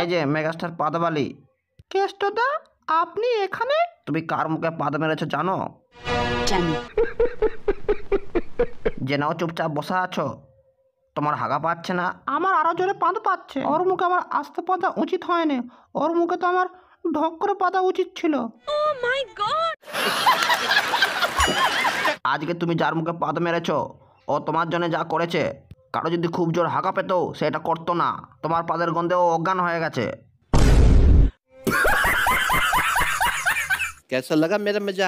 এই যে মেগাস্টার পাদবালি কেষ্টদা আপনি এখানে তুমি কার মুখে পাদ মেরেছ জানো যে নাও চুপচাপ বসা আছো তোমার হাগা পাচ্ছে না আমার আরো জোরে পাঁদ পাচ্ছে ওর মুখে আমার আস্তে পাতা উচিত হয়নি ওর মুখে তো আমার ঢক করে পাতা উচিত ছিল oh আজকে তুমি যার মুখে পাদ মেরেছো ও তোমার জন্য যা করেছে কারো যদি খুব জোর হাঁকা পেত সে এটা করতো না তোমার পাদের গন্ধেও অজ্ঞান হয়ে গেছে কেসা লাগা মেরা मजाक